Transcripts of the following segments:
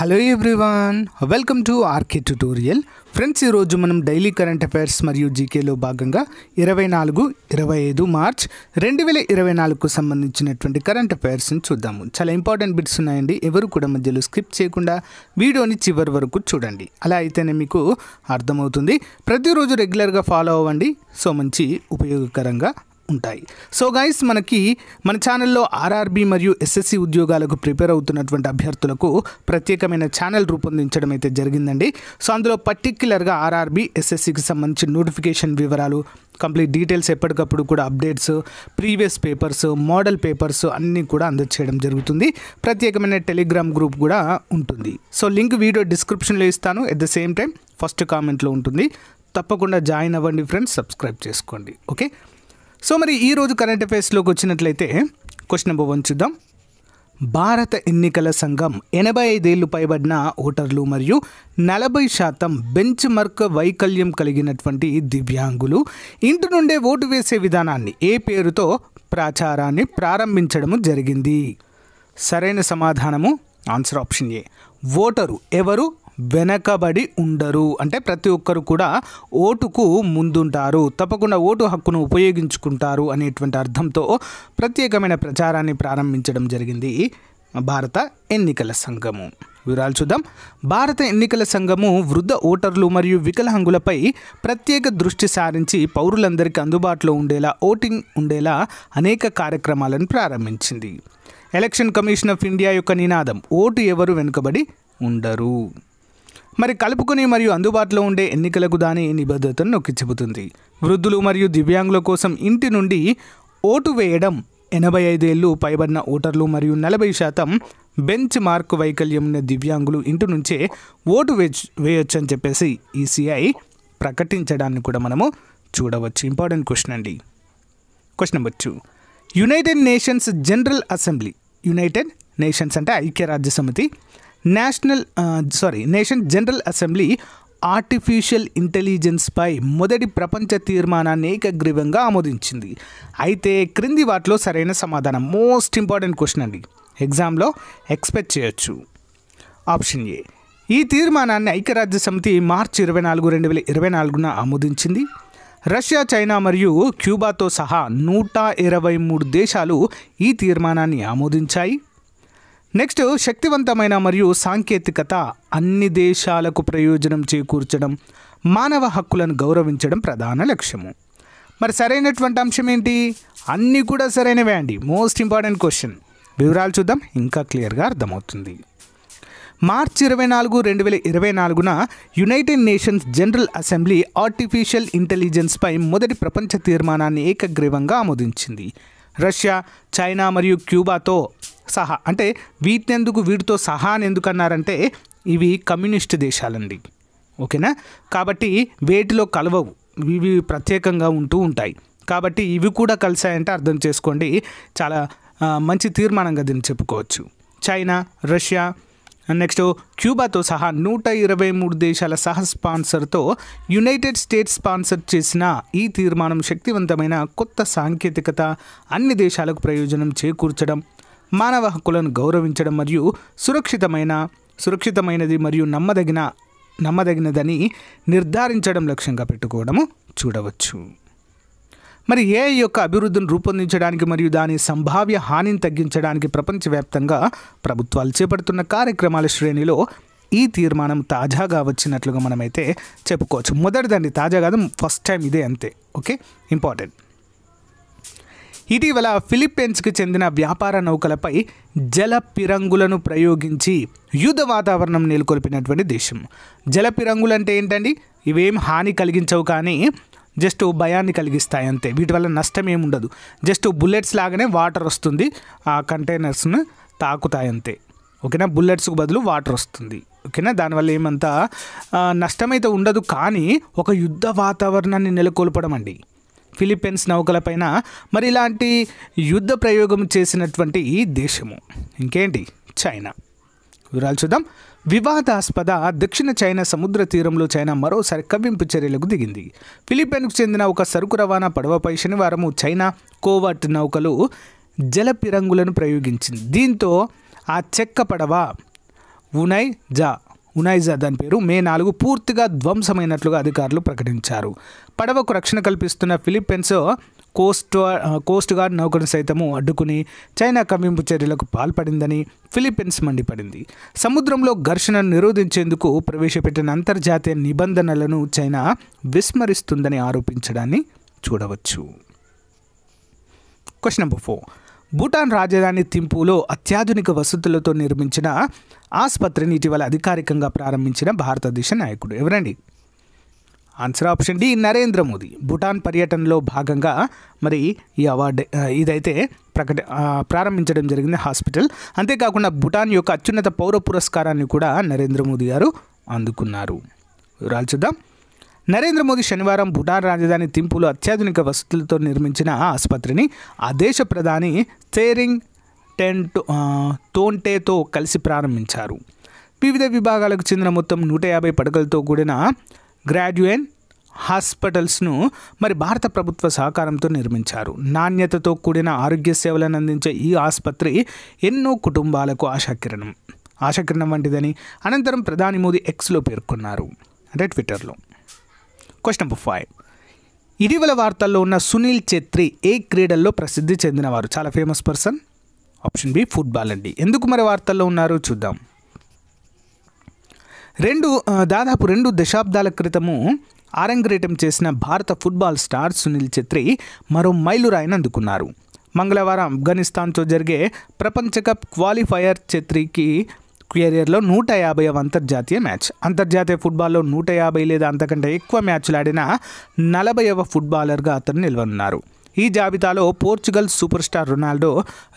hello everyone welcome to RK tutorial friends ఈరోజు మనం daily current affairs మరియు జీకేలో భాగంగా ఇరవై నాలుగు ఇరవై ఐదు మార్చ్ రెండు వేల ఇరవై నాలుగుకు సంబంధించినటువంటి కరెంట్ అఫైర్స్ని చూద్దాము చాలా ఇంపార్టెంట్ బిట్స్ ఉన్నాయండి ఎవరు కూడా మధ్యలో స్కిప్ చేయకుండా వీడియోని చివరి వరకు చూడండి అలా అయితేనే మీకు అర్థమవుతుంది ప్రతిరోజు రెగ్యులర్గా ఫాలో అవ్వండి సో మంచి ఉపయోగకరంగా ఉంటాయి సో గైస్ మనకి మన ఛానల్లో ఆర్ఆర్బీ మరియు ఎస్ఎస్సి ఉద్యోగాలకు ప్రిపేర్ అవుతున్నటువంటి అభ్యర్థులకు ప్రత్యేకమైన ఛానల్ రూపొందించడం అయితే జరిగిందండి సో అందులో పర్టిక్యులర్గా ఆర్ఆర్బీ ఎస్ఎస్సికి సంబంధించిన నోటిఫికేషన్ వివరాలు కంప్లీట్ డీటెయిల్స్ ఎప్పటికప్పుడు కూడా updates previous papers model papers అన్నీ కూడా అందచేయడం జరుగుతుంది ప్రత్యేకమైన టెలిగ్రామ్ గ్రూప్ కూడా ఉంటుంది సో లింక్ వీడియో డిస్క్రిప్షన్లో ఇస్తాను at the same time first కామెంట్లో ఉంటుంది తప్పకుండా జాయిన్ అవ్వండి ఫ్రెండ్స్ సబ్స్క్రైబ్ చేసుకోండి ఓకే సో మరి ఈరోజు కరెంట్ అఫేర్స్లోకి వచ్చినట్లయితే క్వశ్చన్ నెంబర్ వన్ చూద్దాం భారత ఎన్నికల సంఘం ఎనభై ఐదేళ్లు పైబడిన ఓటర్లు మరియు నలభై శాతం బెంచ్ మార్క్ వైకల్యం కలిగినటువంటి దివ్యాంగులు ఇంటి నుండే ఓటు వేసే విధానాన్ని ఏ పేరుతో ప్రచారాన్ని ప్రారంభించడము జరిగింది సరైన సమాధానము ఆన్సర్ ఆప్షన్ ఏ ఓటరు ఎవరు వెనకబడి ఉండరు అంటే ప్రతి ఒక్కరు కూడా ఓటుకు ముందుంటారు తప్పకుండా ఓటు హక్కును ఉపయోగించుకుంటారు అనేటువంటి అర్థంతో ప్రత్యేకమైన ప్రచారాన్ని ప్రారంభించడం జరిగింది భారత ఎన్నికల సంఘము వివరాలు చూద్దాం భారత ఎన్నికల సంఘము వృద్ధ ఓటర్లు మరియు వికలాంగులపై ప్రత్యేక దృష్టి సారించి పౌరులందరికీ అందుబాటులో ఉండేలా ఓటింగ్ ఉండేలా అనేక కార్యక్రమాలను ప్రారంభించింది ఎలక్షన్ కమిషన్ ఆఫ్ ఇండియా యొక్క నినాదం ఓటు ఎవరు వెనుకబడి ఉండరు మరి కలుపుకుని మరియు అందుబాటులో ఉండే ఎన్నికలకు దాని నిబద్ధతను నొక్కి చెబుతుంది వృద్ధులు మరియు దివ్యాంగుల కోసం ఇంటి నుండి ఓటు వేయడం ఎనభై ఐదేళ్లు పైబడిన ఓటర్లు మరియు నలభై శాతం బెంచ్ మార్క్ వైకల్యం ఉన్న దివ్యాంగులు ఇంటి నుంచే ఓటు వే వేయొచ్చని చెప్పేసి ఈసీఐ ప్రకటించడాన్ని కూడా మనము చూడవచ్చు ఇంపార్టెంట్ క్వశ్చన్ అండి question number two United Nations General Assembly United Nations అంటే ఐక్యరాజ్య సమితి national sorry nation general assembly artificial ఇంటెలిజెన్స్పై మొదటి ప్రపంచ తీర్మానాన్ని ఏకగ్రీవంగా ఆమోదించింది అయితే క్రింది వాటిలో సరైన సమాధానం మోస్ట్ ఇంపార్టెంట్ క్వశ్చన్ అండి ఎగ్జామ్లో ఎక్స్పెక్ట్ చేయొచ్చు ఆప్షన్ ఏ ఈ తీర్మానాన్ని ఐక్యరాజ్య సమితి మార్చి ఇరవై నాలుగు రెండు వేల ఇరవై నాలుగున ఆమోదించింది రష్యా చైనా మరియు క్యూబాతో సహా నూట ఇరవై మూడు దేశాలు ఈ తీర్మానాన్ని ఆమోదించాయి నెక్స్ట్ శక్తివంతమైన మరియు సాంకేతికత అన్ని దేశాలకు ప్రయోజనం చేకూర్చడం మానవ హక్కులను గౌరవించడం ప్రధాన లక్ష్యము మరి సరైనటువంటి అంశం ఏంటి అన్నీ కూడా సరైనవే అండి మోస్ట్ ఇంపార్టెంట్ క్వశ్చన్ వివరాలు చూద్దాం ఇంకా క్లియర్గా అర్థమవుతుంది మార్చ్ ఇరవై నాలుగు రెండు వేల ఇరవై నాలుగున United Nations General assembly artificial ఇంటెలిజెన్స్పై మొదటి ప్రపంచ తీర్మానాన్ని ఏకగ్రీవంగా ఆమోదించింది రష్యా చైనా మరియు క్యూబాతో సహా అంటే వీటినెందుకు వీటితో సహా అని ఎందుకు అన్నారంటే ఇవి కమ్యూనిస్ట్ దేశాలండి ఓకేనా కాబట్టి వేటిలో కలవవు ఇవి ప్రత్యేకంగా ఉంటూ ఉంటాయి కాబట్టి ఇవి కూడా కలిసాయంటే అర్థం చేసుకోండి చాలా మంచి తీర్మానంగా దీన్ని చెప్పుకోవచ్చు చైనా రష్యా నెక్స్ట్ క్యూబాతో సహా నూట ఇరవై మూడు దేశాల సహ స్పాన్సర్తో యునైటెడ్ స్టేట్స్ స్పాన్సర్ చేసిన ఈ తీర్మానం శక్తివంతమైన కొత్త సాంకేతికత అన్ని దేశాలకు ప్రయోజనం చేకూర్చడం మానవ హక్కులను గౌరవించడం మరియు సురక్షితమైన సురక్షితమైనది మరియు నమ్మదగిన నమ్మదగినదని నిర్ధారించడం లక్ష్యంగా పెట్టుకోవడము చూడవచ్చు మరి ఏఐ యొక్క అభివృద్ధిని రూపొందించడానికి మరియు దాని సంభావ్య హానిని తగ్గించడానికి ప్రపంచవ్యాప్తంగా ప్రభుత్వాలు చేపడుతున్న కార్యక్రమాల శ్రేణిలో ఈ తీర్మానం తాజాగా వచ్చినట్లుగా మనమైతే చెప్పుకోవచ్చు మొదటిదండి తాజాగా ఫస్ట్ టైం ఇదే అంతే ఓకే ఇంపార్టెంట్ ఇటీవల ఫిలిప్పీన్స్కి చెందిన వ్యాపార నౌకలపై జల పిరంగులను ప్రయోగించి యుద్ధ వాతావరణం నెలకొల్పినటువంటి దేశం జలపిరంగులు అంటే ఏంటండి ఇవేం హాని కలిగించవు కానీ జస్ట్ భయాన్ని కలిగిస్తాయి అంతే వీటి వల్ల నష్టం ఏముండదు జస్ట్ బుల్లెట్స్ లాగానే వాటర్ వస్తుంది ఆ కంటైనర్స్ను తాకుతాయి అంతే ఓకేనా బుల్లెట్స్కు బదులు వాటర్ వస్తుంది ఓకేనా దానివల్ల ఏమంతా నష్టమైతే ఉండదు కానీ ఒక యుద్ధ వాతావరణాన్ని నెలకొల్పడం అండి ఫిలిప్పీన్స్ నౌకలపైన మరి ఇలాంటి యుద్ధ ప్రయోగం చేసినటువంటి ఈ దేశము ఇంకేంటి చైనా వివరాలు చూద్దాం వివాదాస్పద దక్షిణ చైనా సముద్ర తీరంలో చైనా మరోసారి కవ్వింపు చర్యలకు దిగింది ఫిలిప్పైన్కు చెందిన ఒక సరుకు రవాణా పడవపై శనివారం చైనా కోవర్ట్ నౌకలు జలపిరంగులను ప్రయోగించింది దీంతో ఆ చెక్క పడవ ఉనై జా ఉనైజా దాని పేరు మే నాలుగు పూర్తిగా ధ్వంసమైనట్లుగా అధికారులు ప్రకటించారు పడవకు రక్షణ కల్పిస్తున్న ఫిలిప్పీన్స్ కోస్ట్ కోస్ట్ గార్డ్ నౌకను సైతము అడ్డుకుని చైనా కమ్మింపు చర్యలకు పాల్పడిందని ఫిలిప్పీన్స్ మండిపడింది సముద్రంలో ఘర్షణను నిరోధించేందుకు ప్రవేశపెట్టిన అంతర్జాతీయ నిబంధనలను చైనా విస్మరిస్తుందని ఆరోపించడాన్ని చూడవచ్చు క్వశ్చన్ నెంబర్ ఫోర్ భూటాన్ రాజధాని థింపులో అత్యాధునిక వసతులతో నిర్మించిన ఆసుపత్రిని ఇటీవల అధికారికంగా ప్రారంభించిన భారతదేశ నాయకుడు ఎవరండి answer option D Narendra Modi Bhutan పర్యటనలో భాగంగా మరి ఈ అవార్డు ఇదైతే ప్రకట ప్రారంభించడం జరిగింది హాస్పిటల్ అంతేకాకుండా భూటాన్ యొక్క అత్యున్నత పౌర పురస్కారాన్ని కూడా నరేంద్ర మోదీ గారు అందుకున్నారు వివరాలు చూద్దాం నరేంద్ర మోదీ శనివారం భూటాన్ రాజధాని థింపులో అత్యాధునిక వసతులతో నిర్మించిన ఆ ఆసుపత్రిని ఆ దేశ ప్రధాని తేరింగ్ టెంట్ తోంటేతో కలిసి ప్రారంభించారు వివిధ విభాగాలకు చెందిన మొత్తం నూట యాభై పడకలతో కూడిన గ్రాడ్యుయేట్ హాస్పిటల్స్ను మరి భారత ప్రభుత్వ సహకారంతో నిర్మించారు నాణ్యతతో కూడిన ఆరోగ్య సేవలను అందించే ఈ ఆసుపత్రి ఎన్నో కుటుంబాలకు ఆశాకిరణం ఆశాకిరణం వంటిదని అనంతరం ప్రధాని మోదీ ఎక్స్లో పేర్కొన్నారు అంటే ట్విట్టర్లో క్వశ్చన్ నెంబర్ ఫైవ్ ఇటీవల వార్తల్లో ఉన్న సునీల్ ఛేత్రి ఏ క్రీడల్లో ప్రసిద్ధి చెందినవారు చాలా famous person option B football అండి ఎందుకు మరి వార్తల్లో ఉన్నారు చూద్దాం రెండు దాదాపు రెండు దశాబ్దాల క్రితము ఆరంగరేటం చేసిన భారత ఫుట్బాల్ స్టార్ సునీల్ ఛత్రి మరో మైలురాయిని అందుకున్నారు మంగళవారం ఆఫ్ఘనిస్తాన్తో జరిగే ప్రపంచ కప్ క్వాలిఫైయర్ ఛత్రికి కెరియర్లో నూట యాభైవ అంతర్జాతీయ మ్యాచ్ అంతర్జాతీయ ఫుట్బాల్లో నూట యాభై లేదా అంతకంటే ఎక్కువ మ్యాచ్లు ఆడిన నలభైవ ఫుట్బాలర్గా అతను నిలవనున్నారు ఈ జాబితాలో పోర్చుగల్ సూపర్ స్టార్ రొనాల్డో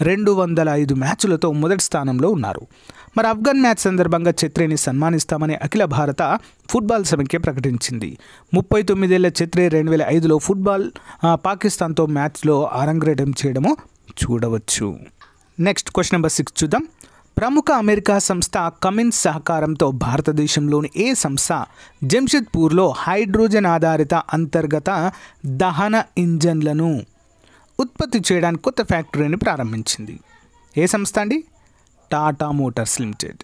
రెండు వందల ఐదు మ్యాచ్లతో మొదటి స్థానంలో ఉన్నారు మరి ఆఫ్ఘన్ మ్యాచ్ సందర్భంగా ఛత్రేని సన్మానిస్తామని అఖిల భారత ఫుట్బాల్ సమిఖ్య ప్రకటించింది ముప్పై తొమ్మిదేళ్ల ఛత్రి రెండు వేల ఐదులో ఫుట్బాల్ పాకిస్తాన్తో మ్యాచ్లో ఆరంగ్రేటం చేయడము చూడవచ్చు నెక్స్ట్ క్వశ్చన్ నెంబర్ సిక్స్ చూద్దాం ప్రముఖ అమెరికా సంస్థ కమిన్స్ సహకారంతో భారతదేశంలోని ఏ సంస్థ జంషెద్పూర్లో హైడ్రోజన్ ఆధారిత అంతర్గత దహన ఇంజన్లను ఉత్పత్తి చేయడానికి కొత్త ఫ్యాక్టరీని ప్రారంభించింది ఏ సంస్థ అండి Tata motors limited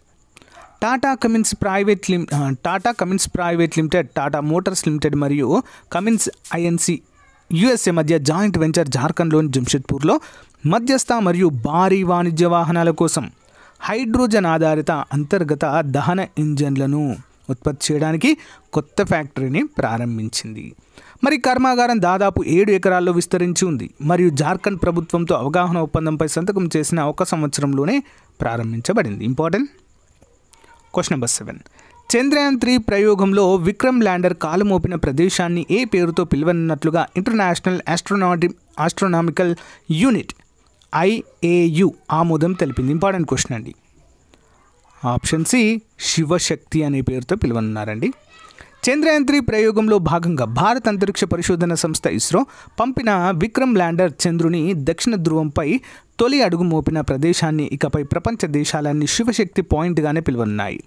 Tata Cummins private లిమ్ Tata Cummins private limited Tata motors limited మరియు కమిన్స్ ఐఎన్సి యుఎస్ఏ మధ్య జాయింట్ వెంచర్ జార్ఖండ్లోని జంషెద్పూర్లో మధ్యస్థ మరియు భారీ వాణిజ్య వాహనాల కోసం హైడ్రోజన్ ఆధారిత అంతర్గత దహన ఇంజన్లను ఉత్పత్తి చేయడానికి కొత్త ఫ్యాక్టరీని ప్రారంభించింది మరి కర్మాగారం దాదాపు ఏడు ఎకరాల్లో విస్తరించి ఉంది మరియు జార్ఖండ్ ప్రభుత్వంతో అవగాహన ఒప్పందంపై సంతకం చేసిన ఒక సంవత్సరంలోనే ప్రారంభించబడింది important question number seven Chandrayaan three ప్రయోగంలో విక్రమ్ ల్యాండర్ కాలు మోపిన ప్రదేశాన్ని ఏ పేరుతో పిలువనున్నట్లుగా ఇంటర్నేషనల్ ఆస్ట్రోనాటి ఆస్ట్రోనామికల్ యూనిట్ ఐఏయు ఆమోదం తెలిపింది ఇంపార్టెంట్ క్వశ్చన్ అండి ఆప్షన్ సి శివశక్తి అనే పేరుతో పిలువనున్నారండి చంద్రయాన్ త్రీ ప్రయోగంలో భాగంగా భారత అంతరిక్ష పరిశోధన సంస్థ ఇస్రో పంపిన విక్రమ్ ల్యాండర్ చంద్రుని దక్షిణ ధ్రువంపై తొలి అడుగు మోపిన ప్రదేశాన్ని ఇకపై ప్రపంచ దేశాలన్నీ శివశక్తి పాయింట్గానే పిలువనున్నాయి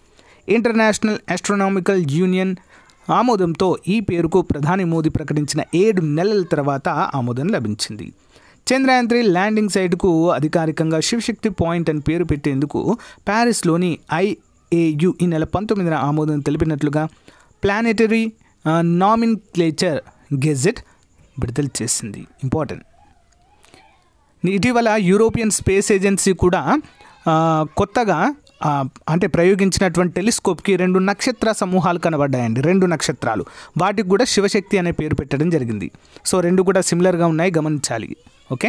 ఇంటర్నేషనల్ ఆస్ట్రోనామికల్ యూనియన్ ఆమోదంతో ఈ పేరుకు ప్రధాని మోదీ ప్రకటించిన ఏడు నెలల తర్వాత ఆమోదం లభించింది చంద్రయాంత్రి ల్యాండింగ్ సైట్కు అధికారికంగా శివశక్తి పాయింట్ అని పేరు పెట్టేందుకు ప్యారిస్లోని ఐఏయు ఈ నెల పంతొమ్మిదిన ఆమోదం తెలిపినట్లుగా ప్లానెటరీ నామిన్ క్లేచర్ గెజెట్ విడుదల చేసింది ఇంపార్టెంట్ ఇటీవల యూరోపియన్ స్పేస్ ఏజెన్సీ కూడా కొత్తగా అంటే ప్రయోగించినటువంటి టెలిస్కోప్కి రెండు నక్షత్ర సమూహాలు కనబడ్డాయండి రెండు నక్షత్రాలు వాటికి కూడా శివశక్తి అనే పేరు పెట్టడం జరిగింది సో రెండు కూడా సిమిలర్గా ఉన్నాయి గమనించాలి ఓకే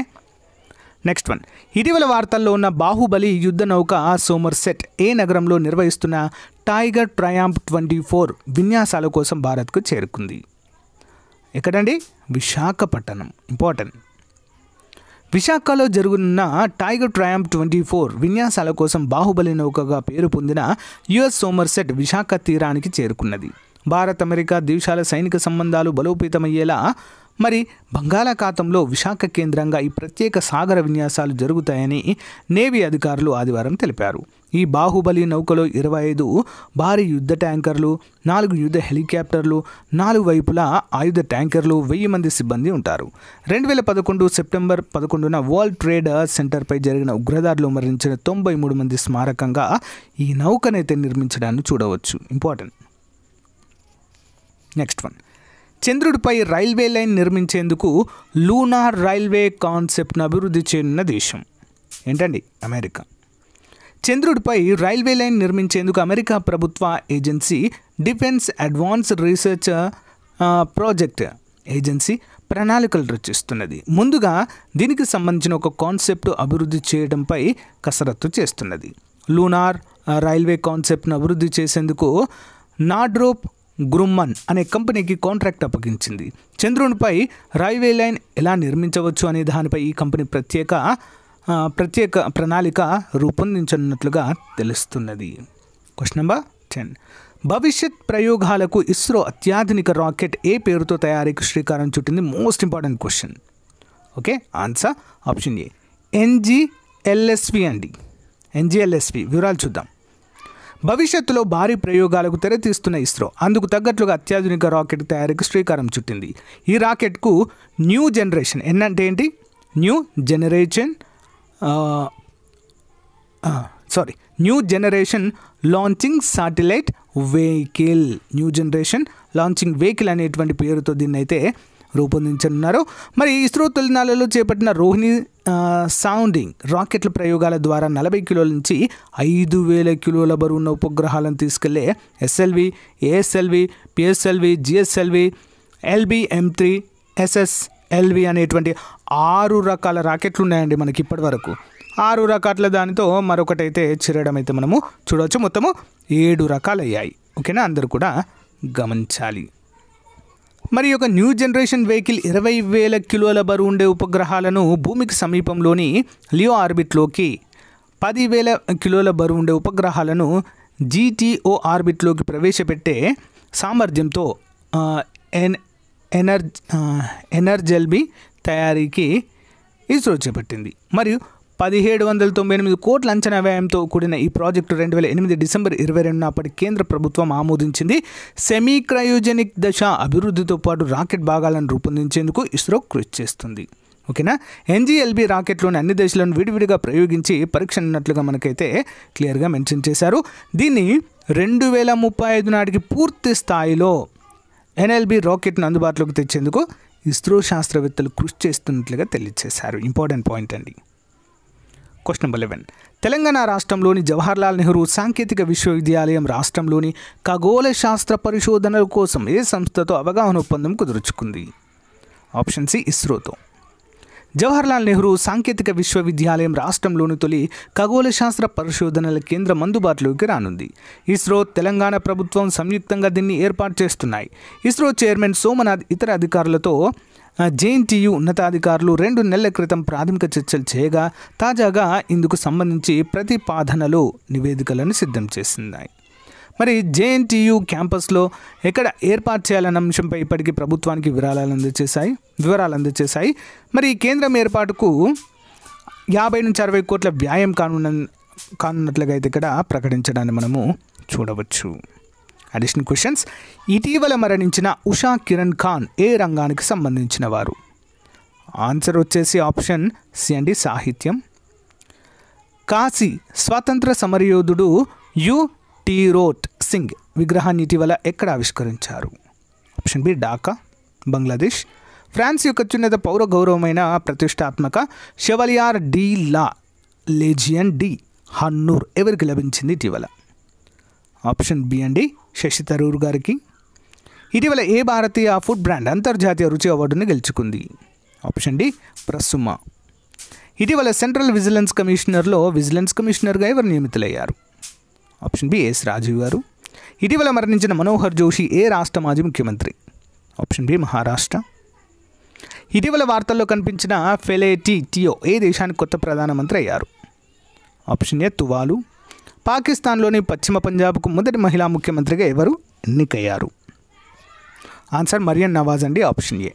నెక్స్ట్ వన్ ఇటీవల వార్తల్లో ఉన్న బాహుబలి యుద్ధ నౌక సోమర్ సెట్ ఏ నగరంలో నిర్వహిస్తున్న టైగర్ ట్రయాంప్ ట్వంటీ ఫోర్ విన్యాసాల కోసం భారత్కు చేరుకుంది ఎక్కడండి విశాఖపట్టణం ఇంపార్టెంట్ విశాఖలో జరుగుతున్న టైగర్ ట్రయాంప్ ట్వంటీ ఫోర్ విన్యాసాల కోసం బాహుబలి నౌకగా పేరు పొందిన యుఎస్ సోమర్ సెట్ విశాఖ తీరానికి చేరుకున్నది భారత్ అమెరికా దేశాల సైనిక సంబంధాలు బలోపేతమయ్యేలా మరి బంగాళాఖాతంలో విశాఖ కేంద్రంగా ఈ ప్రత్యేక సాగర విన్యాసాలు జరుగుతాయని నేవీ అధికారులు ఆదివారం తెలిపారు ఈ బాహుబలి నౌకలో ఇరవై ఐదు భారీ యుద్ధ ట్యాంకర్లు నాలుగు యుద్ధ హెలికాప్టర్లు నాలుగు వైపులా ఆయుధ ట్యాంకర్లు వెయ్యి మంది సిబ్బంది ఉంటారు రెండు వేల పదకొండు సెప్టెంబర్ పదకొండున వరల్డ్ ట్రేడ్ సెంటర్పై జరిగిన ఉగ్రదారులు మరణించిన తొంభై మూడు మంది స్మారకంగా ఈ నౌకనైతే నిర్మించడాన్ని చూడవచ్చు ఇంపార్టెంట్ నెక్స్ట్ వన్ చంద్రుడిపై రైల్వే లైన్ నిర్మించేందుకు లూనార్ రైల్వే కాన్సెప్ట్ను అభివృద్ధి చెందిన దేశం ఏంటండి అమెరికా చంద్రుడిపై రైల్వే లైన్ నిర్మించేందుకు అమెరికా ప్రభుత్వ agency defence advance research project agency ప్రణాళికలు రచిస్తున్నది ముందుగా దీనికి సంబంధించిన ఒక కాన్సెప్ట్ అభివృద్ధి చేయడంపై కసరత్తు చేస్తున్నది లూనార్ రైల్వే కాన్సెప్ట్ను అభివృద్ధి చేసేందుకు నాడ్రోప్ గ్రుమ్మన్ అనే కంపెనీకి కాంట్రాక్ట్ అప్పగించింది చంద్రునిపై రైల్వే లైన్ ఎలా నిర్మించవచ్చు అనే దానిపై ఈ కంపెనీ ప్రత్యేక ప్రత్యేక ప్రణాళిక రూపొందించనున్నట్లుగా తెలుస్తున్నది క్వశ్చన్ నెంబర్ టెన్ భవిష్యత్ ప్రయోగాలకు ఇస్రో అత్యాధునిక రాకెట్ ఏ పేరుతో తయారీకి శ్రీకారం చుట్టింది most important question okay answer option A NGLSV అండి ఎన్జిఎల్ఎస్వి వివరాలు చూద్దాం భవిష్యత్తులో భారీ ప్రయోగాలకు తెరతీస్తున్న ఇస్రో అందుకు తగ్గట్లుగా అత్యాధునిక రాకెట్ తయారీకి శ్రీకారం చుట్టింది ఈ రాకెట్కు న్యూ జనరేషన్ ఎన్నంటే ఏంటి new generation sorry new generation launching satellite vehicle new generation launching vehicle అనేటువంటి పేరుతో దీన్ని అయితే రూపొందించనున్నారు మరి ఇస్రో తొలినాలలో చేపట్టిన రోహిణి సౌండింగ్ రాకెట్ల ప్రయోగాల ద్వారా నలభై కిలోల నుంచి ఐదు వేల కిలోల బరువు ఉన్న ఉపగ్రహాలను తీసుకెళ్లే SLV ASLV PSLV GSLV LBM three SSLV అనేటువంటి ఆరు రకాల రాకెట్లు ఉన్నాయండి మనకి ఇప్పటి వరకు ఆరు రకాల దానితో మరొకటైతే చిరడం అయితే మనము చూడవచ్చు మొత్తము ఏడు రకాలయ్యాయి ఓకేనా అందరూ కూడా గమనించాలి మరి ఒక న్యూ జనరేషన్ వెహికల్ ఇరవై వేల కిలోల బరువు ఉండే ఉపగ్రహాలను భూమికి సమీపంలోని లియో ఆర్బిట్లోకి పదివేల కిలోల బరువు ఉండే ఉపగ్రహాలను జీటీఓ ఆర్బిట్లోకి ప్రవేశపెట్టే సామర్థ్యంతో ఎన్ ఎనర్జ్ ఎనర్జెల్బీ తయారీకి ఇస్రో చేపట్టింది మరియు పదిహేడు వందల తొంభై ఎనిమిది కోట్ల అంచనా వ్యయంతో కూడిన ఈ ప్రాజెక్టు రెండు వేల ఎనిమిది డిసెంబర్ ఇరవై రెండున అప్పటి కేంద్ర ప్రభుత్వం ఆమోదించింది సెమీ క్రయోజెనిక్ దశ అభివృద్ధితో పాటు రాకెట్ భాగాలను రూపొందించేందుకు ఇస్రో కృషి చేస్తుంది ఓకేనా ఎన్జిఎల్బి రాకెట్లోని అన్ని దేశాలను విడివిడిగా ప్రయోగించి పరీక్ష అన్నట్లుగా మనకైతే క్లియర్గా మెన్షన్ చేశారు దీన్ని రెండు వేల ముప్పై ఐదు నాటికి పూర్తి స్థాయిలో ఎన్ఎల్బి రాకెట్ను అందుబాటులోకి తెచ్చేందుకు ఇస్రో శాస్త్రవేత్తలు కృషి చేస్తున్నట్లుగా తెలియజేశారు ఇంపార్టెంట్ పాయింట్ అండి క్వశ్చన్ నెంబర్ లెవెన్ తెలంగాణ రాష్ట్రంలోని జవహర్లాల్ నెహ్రూ సాంకేతిక విశ్వవిద్యాలయం రాష్ట్రంలోని ఖగోళ శాస్త్ర పరిశోధనల కోసం ఏ సంస్థతో అవగాహన ఒప్పందం కుదుర్చుకుంది ఆప్షన్ సి ఇస్రోతో జవహర్లాల్ నెహ్రూ సాంకేతిక విశ్వవిద్యాలయం రాష్ట్రంలోని తొలి ఖగోళ శాస్త్ర పరిశోధనల కేంద్రం అందుబాటులోకి రానుంది ఇస్రో తెలంగాణ ప్రభుత్వం సంయుక్తంగా దీన్ని ఏర్పాటు చేస్తున్నాయి ఇస్రో చైర్మన్ సోమనాథ్ ఇతర అధికారులతో జేఎన్టీయు ఉన్నతాధికారులు రెండు నెలల క్రితం ప్రాథమిక చర్చలు చేయగా తాజాగా ఇందుకు సంబంధించి ప్రతిపాదనలు నివేదికలను సిద్ధం చేసింది మరి జేఎన్టీయూ క్యాంపస్లో ఎక్కడ ఏర్పాటు చేయాలన్న అంశంపై ఇప్పటికీ ప్రభుత్వానికి వివరాలు అందజేశాయి వివరాలు అందజేశాయి మరి కేంద్రం ఏర్పాటుకు యాభై నుంచి అరవై కోట్ల వ్యాయం కానున్న కానున్నట్లుగా అయితే ఇక్కడ ప్రకటించడాన్ని మనము చూడవచ్చు అడిషనల్ క్వశ్చన్స్ ఇటీవల మరణించిన ఉషా కిరణ్ ఖాన్ ఏ రంగానికి సంబంధించిన వారు ఆన్సర్ వచ్చేసి ఆప్షన్ సిఎండి సాహిత్యం కాశీ స్వాతంత్ర సమరయోధుడు యు టీరోట్ సింగ్ విగ్రహాన్ని ఇటీవల ఎక్కడ ఆవిష్కరించారు option B Dhaka Bangladesh France యొక్క అత్యున్నత పౌర గౌరవమైన ప్రతిష్టాత్మక Chevalier de la Legion d' Honneur ఎవరికి లభించింది ఇటీవల ఆప్షన్ బి అండి శశి తరూర్ గారికి ఇటీవల ఏ భారతీయ ఫుడ్ బ్రాండ్ అంతర్జాతీయ రుచి అవార్డును గెలుచుకుంది ఆప్షన్ డి ప్రసుమ ఇటీవల సెంట్రల్ విజిలెన్స్ కమిషనర్లో విజిలెన్స్ కమిషనర్గా ఎవరు నియమితులయ్యారు ఆప్షన్ బి ఎస్ రాజీవ్ గారు ఇటీవల మరణించిన మనోహర్ జోషి ఏ రాష్ట్ర మాజీ ముఖ్యమంత్రి ఆప్షన్ బి మహారాష్ట్ర ఇటీవల వార్తల్లో కనిపించిన ఫెలేటి టియో ఏ దేశానికి కొత్త ప్రధానమంత్రి అయ్యారు ఆప్షన్ ఏ తువాలు పాకిస్తాన్లోని పశ్చిమ పంజాబ్కు మొదటి మహిళా ముఖ్యమంత్రిగా ఎవరు ఎన్నికయ్యారు ఆన్సర్ మరియన్ నవాజ్ అండి ఆప్షన్ ఏ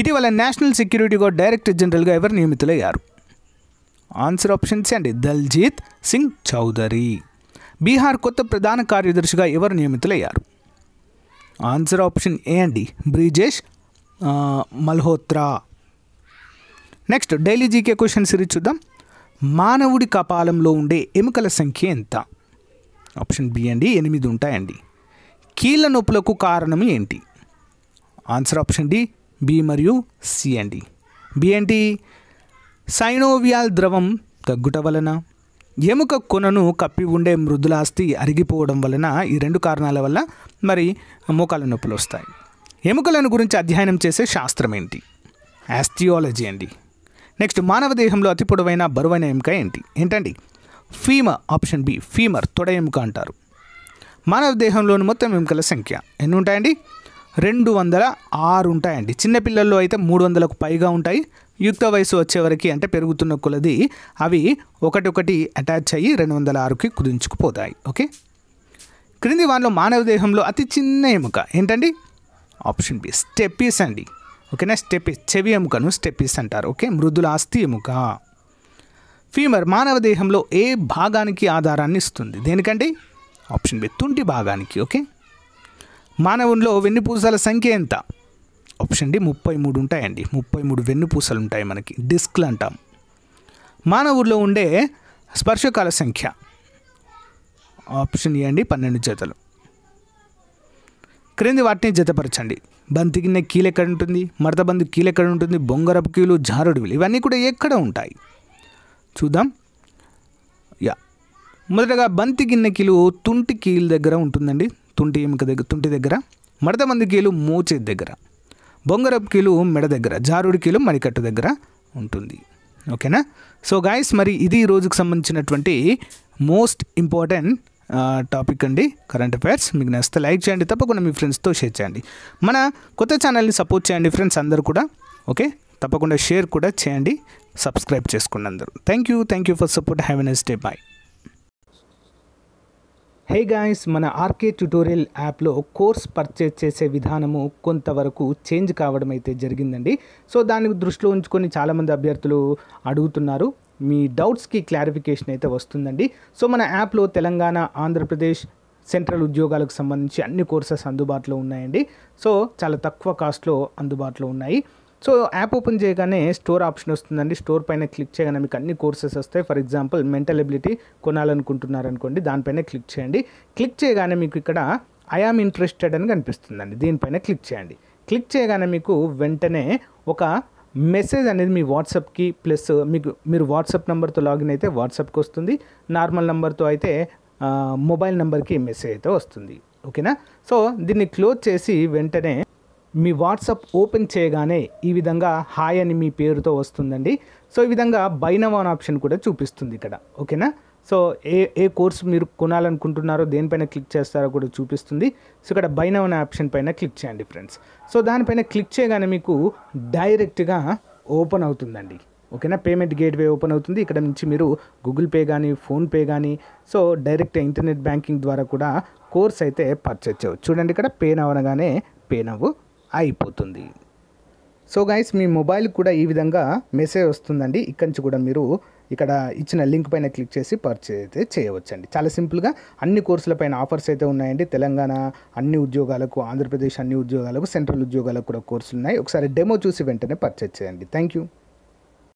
ఇటీవల నేషనల్ సెక్యూరిటీ గార్డ్ డైరెక్టర్ జనరల్గా ఎవరు నియమితులయ్యారు ఆన్సర్ ఆప్షన్ అండి దల్జీత్ సింగ్ చౌదరి బీహార్ కొత్త ప్రధాన కార్యదర్శిగా ఎవరు నియమితులయ్యారు ఆన్సర్ ఆప్షన్ ఏ అండి Brijesh Malhotra next daily GK question series చూద్దాం మానవుడి కపాలంలో ఉండే ఎముకల సంఖ్య ఎంత ఆప్షన్ బి అండి ఎనిమిది ఉంటాయండి కీళ్ళ నొప్పులకు కారణం ఏంటి ఆన్సర్ ఆప్షన్ డి బి మరియు సి అండి బి ఏంటి సైనోవియాల్ ద్రవం తగ్గుట వలన ఎముక కొనను కప్పి ఉండే మృదులాస్తి అరిగిపోవడం వలన ఈ రెండు కారణాల వల్ల మరి మోకాల నొప్పులు వస్తాయి ఎముకలను గురించి అధ్యయనం చేసే శాస్త్రం ఏంటి యాస్టియాలజీ అండి నెక్స్ట్ మానవ దేహంలో అతి పొడవైన బరువైన ఎముక ఏంటి ఏంటండి ఫీమర్ ఆప్షన్ బి ఫీమర్ తొడ ఎముక అంటారు మానవ దేహంలోని మొత్తం ఎముకల సంఖ్య ఎన్ని ఉంటాయండి రెండు వందల ఆరు ఉంటాయండి చిన్నపిల్లల్లో అయితే మూడు వందలకు పైగా ఉంటాయి యుక్త వయసు వచ్చేవరకు అంటే పెరుగుతున్న కొలది అవి ఒకటొకటి అటాచ్ అయ్యి రెండు వందల ఆరుకి కుదించుకుపోతాయి ఓకే క్రింది వాళ్ళు మానవ దేహంలో అతి చిన్న ఎముక ఏంటండి ఆప్షన్ బి స్టెప్పీస్ అండి ఓకేనా స్టెపిస్ చెవి ఎముకను స్టెపిస్ అంటారు ఓకే మృదుల ఆస్తి ఎముక ఫీమర్ మానవ దేహంలో ఏ భాగానికి ఆధారాన్ని ఇస్తుంది దేనికండి ఆప్షన్ బి తుంటి భాగానికి ఓకే మానవుల్లో వెన్నుపూసల సంఖ్య ఎంత ఆప్షన్ డి ముప్పై మూడు ఉంటాయండి ముప్పై మూడు వెన్నుపూసలు ఉంటాయి మనకి డిస్క్లు అంటాం మానవుల్లో ఉండే స్పర్శకాల సంఖ్య ఆప్షన్ ఏ అండి పన్నెండు జతలు క్రింది వాటిని జతపరచండి బంతి గిన్నె కీలు ఎక్కడ ఉంటుంది మడతబందు కీలు ఎక్కడ ఉంటుంది బొంగరపు కీలు జారుడు వీలు ఇవన్నీ కూడా ఎక్కడ ఉంటాయి చూద్దాం యా మొదటగా బంతి గిన్నె కీలు తుంటి కీలు దగ్గర ఉంటుందండి తుంటి ఎముక దగ్గర తుంటి దగ్గర మడతబంది కీలు మోచే దగ్గర బొంగరపు కీలు మెడ దగ్గర జారుడి కీలు మణికట్టు దగ్గర ఉంటుంది ఓకేనా సో గాయస్ మరి ఇది రోజుకు సంబంధించినటువంటి మోస్ట్ ఇంపార్టెంట్ టాపిక్ అండి కరెంట్ అఫైర్స్ మీకు నచ్చితే లైక్ చేయండి తప్పకుండా మీ ఫ్రెండ్స్తో షేర్ చేయండి మన కొత్త ఛానల్ని సపోర్ట్ చేయండి ఫ్రెండ్స్ అందరూ కూడా ఓకే తప్పకుండా షేర్ కూడా చేయండి సబ్స్క్రైబ్ చేసుకోండి అందరూ thank you thank you for support have an day bye hey guys మన ఆర్కే ట్యూటోరియల్ యాప్లో కోర్స్ పర్చేజ్ చేసే విధానము కొంతవరకు చేంజ్ కావడం అయితే జరిగిందండి సో దాన్ని దృష్టిలో ఉంచుకొని చాలామంది అభ్యర్థులు అడుగుతున్నారు మీ డౌట్స్కి క్లారిఫికేషన్ అయితే వస్తుందండి సో మన యాప్లో తెలంగాణ ఆంధ్రప్రదేశ్ సెంట్రల్ ఉద్యోగాలకు సంబంధించి అన్ని కోర్సెస్ అందుబాటులో ఉన్నాయండి సో చాలా తక్కువ కాస్ట్లో అందుబాటులో ఉన్నాయి సో యాప్ ఓపెన్ చేయగానే స్టోర్ ఆప్షన్ వస్తుందండి స్టోర్ పైన క్లిక్ చేయగానే మీకు అన్ని కోర్సెస్ వస్తాయి ఫర్ ఎగ్జాంపుల్ మెంటల్ ఎబిలిటీ కొనాలనుకుంటున్నారనుకోండి దానిపైన క్లిక్ చేయండి క్లిక్ చేయగానే మీకు ఇక్కడ ఐఆమ్ ఇంట్రెస్టెడ్ అని కనిపిస్తుందండి దీనిపైన క్లిక్ చేయండి క్లిక్ చేయగానే మీకు వెంటనే ఒక మెసేజ్ అనేది మీ వాట్సాప్కి ప్లస్ మీకు మీరు వాట్సాప్ నెంబర్తో లాగిన్ అయితే వాట్సాప్కి వస్తుంది నార్మల్ నెంబర్తో అయితే మొబైల్ నెంబర్కి మెసేజ్ అయితే వస్తుంది ఓకేనా సో దీన్ని క్లోజ్ చేసి వెంటనే మీ వాట్సాప్ ఓపెన్ చేయగానే ఈ విధంగా హాయ్ అని మీ పేరుతో వస్తుందండి సో ఈ విధంగా బైనవాన్ ఆప్షన్ కూడా చూపిస్తుంది ఇక్కడ ఓకేనా సో ఏ ఏ కోర్సు మీరు కొనాలనుకుంటున్నారో దేనిపైన క్లిక్ చేస్తారో కూడా చూపిస్తుంది సో ఇక్కడ బైన ఉన్న ఆప్షన్ పైన క్లిక్ చేయండి ఫ్రెండ్స్ సో దానిపైన క్లిక్ చేయగానే మీకు డైరెక్ట్గా ఓపెన్ అవుతుందండి ఓకేనా పేమెంట్ గేట్వే ఓపెన్ అవుతుంది ఇక్కడ నుంచి మీరు గూగుల్ పే కానీ ఫోన్పే కానీ సో డైరెక్ట్ ఇంటర్నెట్ బ్యాంకింగ్ ద్వారా కూడా కోర్స్ అయితే పర్చేజ్ చేయవచ్చు చూడండి ఇక్కడ పే నవ్వనగానే పే నవ్వు అయిపోతుంది సో గైస్ మీ మొబైల్ కూడా ఈ విధంగా మెసేజ్ వస్తుందండి ఇక్కడి నుంచి కూడా మీరు ఇక్కడ ఇచ్చిన లింక్ పైన క్లిక్ చేసి పర్చేజ్ అయితే చేయవచ్చండి చాలా సింపుల్గా అన్ని కోర్సులపైన ఆఫర్స్ అయితే ఉన్నాయండి తెలంగాణ అన్ని ఉద్యోగాలకు ఆంధ్రప్రదేశ్ అన్ని ఉద్యోగాలకు సెంట్రల్ ఉద్యోగాలకు కూడా కోర్సులు ఉన్నాయి ఒకసారి డెమో చూసి వెంటనే పర్చేజ్ చేయండి థ్యాంక్ యూ